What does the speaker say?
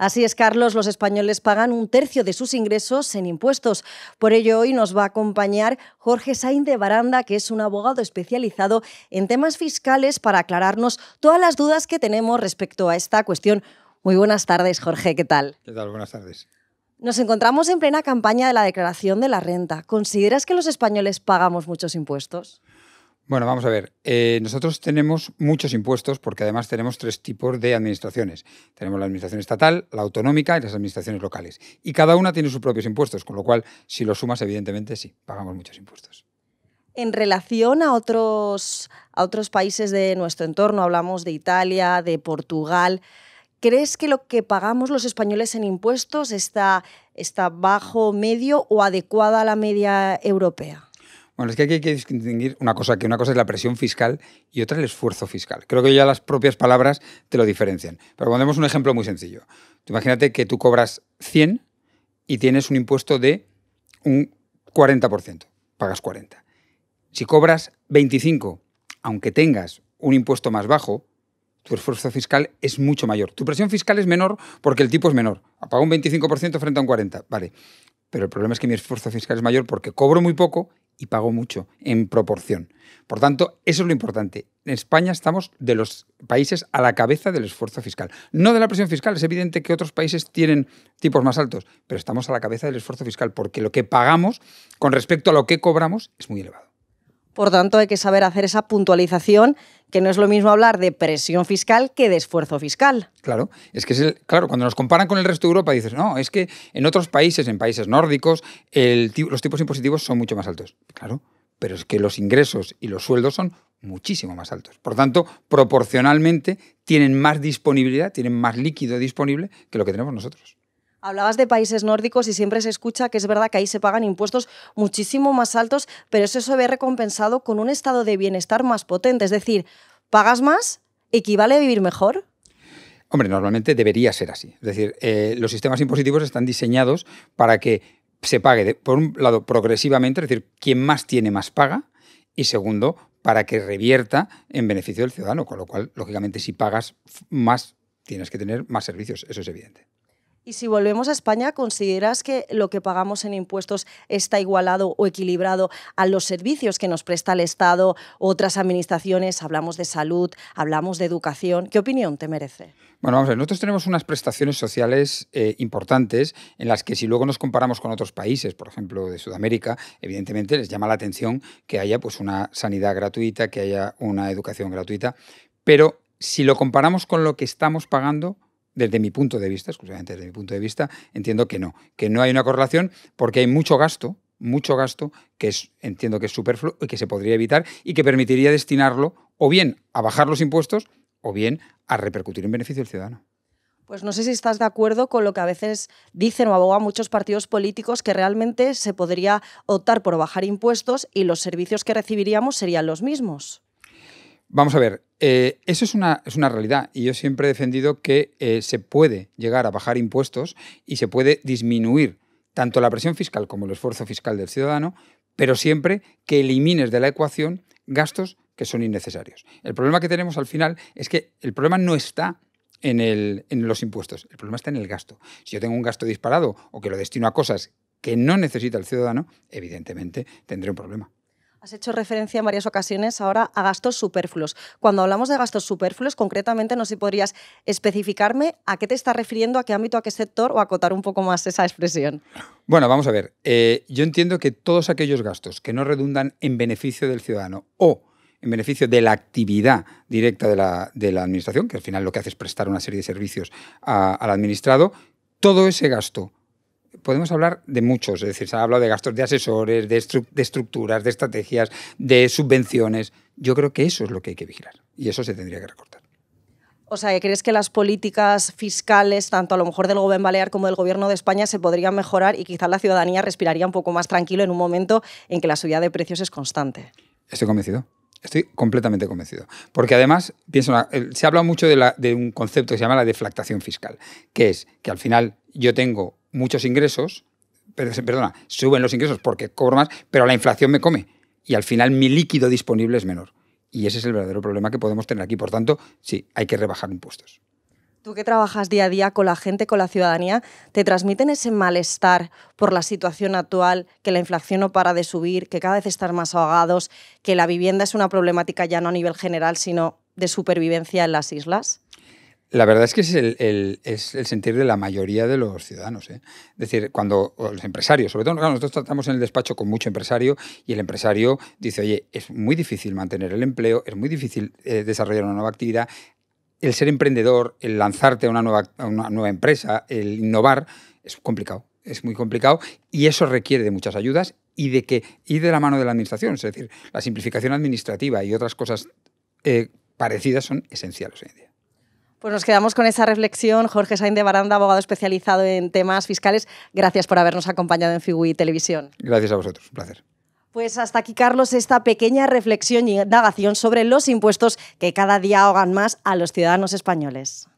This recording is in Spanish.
Así es, Carlos, los españoles pagan un tercio de sus ingresos en impuestos. Por ello, hoy nos va a acompañar Jorge saín de Baranda, que es un abogado especializado en temas fiscales, para aclararnos todas las dudas que tenemos respecto a esta cuestión. Muy buenas tardes, Jorge, ¿qué tal? ¿Qué tal? Buenas tardes. Nos encontramos en plena campaña de la declaración de la renta. ¿Consideras que los españoles pagamos muchos impuestos? Bueno, vamos a ver. Eh, nosotros tenemos muchos impuestos porque además tenemos tres tipos de administraciones. Tenemos la administración estatal, la autonómica y las administraciones locales. Y cada una tiene sus propios impuestos, con lo cual, si lo sumas, evidentemente sí, pagamos muchos impuestos. En relación a otros, a otros países de nuestro entorno, hablamos de Italia, de Portugal, ¿crees que lo que pagamos los españoles en impuestos está, está bajo, medio o adecuada a la media europea? Bueno, es que aquí hay que distinguir una cosa, que una cosa es la presión fiscal y otra el esfuerzo fiscal. Creo que ya las propias palabras te lo diferencian. Pero ponemos un ejemplo muy sencillo. imagínate que tú cobras 100 y tienes un impuesto de un 40%, pagas 40. Si cobras 25, aunque tengas un impuesto más bajo, tu esfuerzo fiscal es mucho mayor. Tu presión fiscal es menor porque el tipo es menor. Pago un 25% frente a un 40%, vale. Pero el problema es que mi esfuerzo fiscal es mayor porque cobro muy poco y pagó mucho en proporción. Por tanto, eso es lo importante. En España estamos de los países a la cabeza del esfuerzo fiscal. No de la presión fiscal, es evidente que otros países tienen tipos más altos, pero estamos a la cabeza del esfuerzo fiscal porque lo que pagamos con respecto a lo que cobramos es muy elevado. Por tanto, hay que saber hacer esa puntualización que no es lo mismo hablar de presión fiscal que de esfuerzo fiscal. Claro, es que es el, claro, cuando nos comparan con el resto de Europa dices, no, es que en otros países, en países nórdicos, los tipos impositivos son mucho más altos. Claro, pero es que los ingresos y los sueldos son muchísimo más altos. Por tanto, proporcionalmente tienen más disponibilidad, tienen más líquido disponible que lo que tenemos nosotros. Hablabas de países nórdicos y siempre se escucha que es verdad que ahí se pagan impuestos muchísimo más altos, pero eso se ve recompensado con un estado de bienestar más potente. Es decir, pagas más, equivale a vivir mejor. Hombre, normalmente debería ser así. Es decir, eh, los sistemas impositivos están diseñados para que se pague, por un lado, progresivamente, es decir, quien más tiene más paga, y segundo, para que revierta en beneficio del ciudadano, con lo cual, lógicamente, si pagas más, tienes que tener más servicios, eso es evidente. Y si volvemos a España, ¿consideras que lo que pagamos en impuestos está igualado o equilibrado a los servicios que nos presta el Estado, otras administraciones? Hablamos de salud, hablamos de educación. ¿Qué opinión te merece? Bueno, vamos a ver, nosotros tenemos unas prestaciones sociales eh, importantes en las que si luego nos comparamos con otros países, por ejemplo, de Sudamérica, evidentemente les llama la atención que haya pues, una sanidad gratuita, que haya una educación gratuita, pero si lo comparamos con lo que estamos pagando, desde mi punto de vista, exclusivamente desde mi punto de vista, entiendo que no, que no hay una correlación porque hay mucho gasto, mucho gasto que es, entiendo que es superfluo y que se podría evitar y que permitiría destinarlo o bien a bajar los impuestos o bien a repercutir en beneficio del ciudadano. Pues no sé si estás de acuerdo con lo que a veces dicen o abogan muchos partidos políticos que realmente se podría optar por bajar impuestos y los servicios que recibiríamos serían los mismos. Vamos a ver, eh, eso es una, realidad y yo siempre he defendido que eh, se puede llegar a bajar impuestos y se puede disminuir tanto la presión fiscal como el esfuerzo fiscal del ciudadano, pero siempre que elimines de la ecuación gastos que son innecesarios. El problema que tenemos al final es que el problema no está en los impuestos, el problema está en el gasto. Si yo tengo un gasto disparado o que lo destino a cosas que no necesita el ciudadano, evidentemente tendré un problema. Has hecho referencia en varias ocasiones ahora a gastos superfluos. Cuando hablamos de gastos superfluos, concretamente, no sé si podrías especificarme a qué te estás refiriendo, a qué ámbito, a qué sector o acotar un poco más esa expresión. Bueno, vamos a ver. Eh, yo entiendo que todos aquellos gastos que no redundan en beneficio del ciudadano o en beneficio de la actividad directa de la, administración, que al final lo que hace es prestar una serie de servicios al administrado, todo ese gasto podemos hablar de muchos, es decir, se ha hablado de gastos de asesores, de, estructuras, de estrategias, de subvenciones. Yo creo que eso es lo que hay que vigilar y eso se tendría que recortar. O sea, ¿crees que las políticas fiscales, tanto a lo mejor del Gobierno Balear como del Gobierno de España, se podrían mejorar y quizás la ciudadanía respiraría un poco más tranquilo en un momento en que la subida de precios es constante? Estoy convencido. Estoy completamente convencido. Porque además, pienso, eh, se ha hablado mucho de un concepto que se llama la deflactación fiscal, que es que al final yo tengo muchos ingresos, perdona, suben los ingresos porque cobro más, pero la inflación me come y al final mi líquido disponible es menor. Y ese es el verdadero problema que podemos tener aquí. Por tanto, sí, hay que rebajar impuestos. Tú que trabajas día a día con la gente, con la ciudadanía, ¿te transmiten ese malestar por la situación actual, que la inflación no para de subir, que cada vez están más ahogados, que la vivienda es una problemática ya no a nivel general, sino de supervivencia en las islas? La verdad es que es el, es el, sentir de la mayoría de los ciudadanos. ¿eh? Es decir, cuando los empresarios, sobre todo nosotros tratamos en el despacho con mucho empresario y el empresario dice, oye, es muy difícil mantener el empleo, es muy difícil eh, desarrollar una nueva actividad, el ser emprendedor, el lanzarte a una nueva, nueva empresa, el innovar, es complicado es muy complicado y eso requiere de muchas ayudas y de que y de la mano de la administración, es decir, la simplificación administrativa y otras cosas eh, parecidas son esenciales hoy en día. Pues nos quedamos con esa reflexión. Jorge Sainz de Baranda, abogado especializado en temas fiscales, gracias por habernos acompañado en Figui Televisión. Gracias a vosotros, un placer. Pues hasta aquí, Carlos, esta pequeña reflexión y indagación sobre los impuestos que cada día ahogan más a los ciudadanos españoles.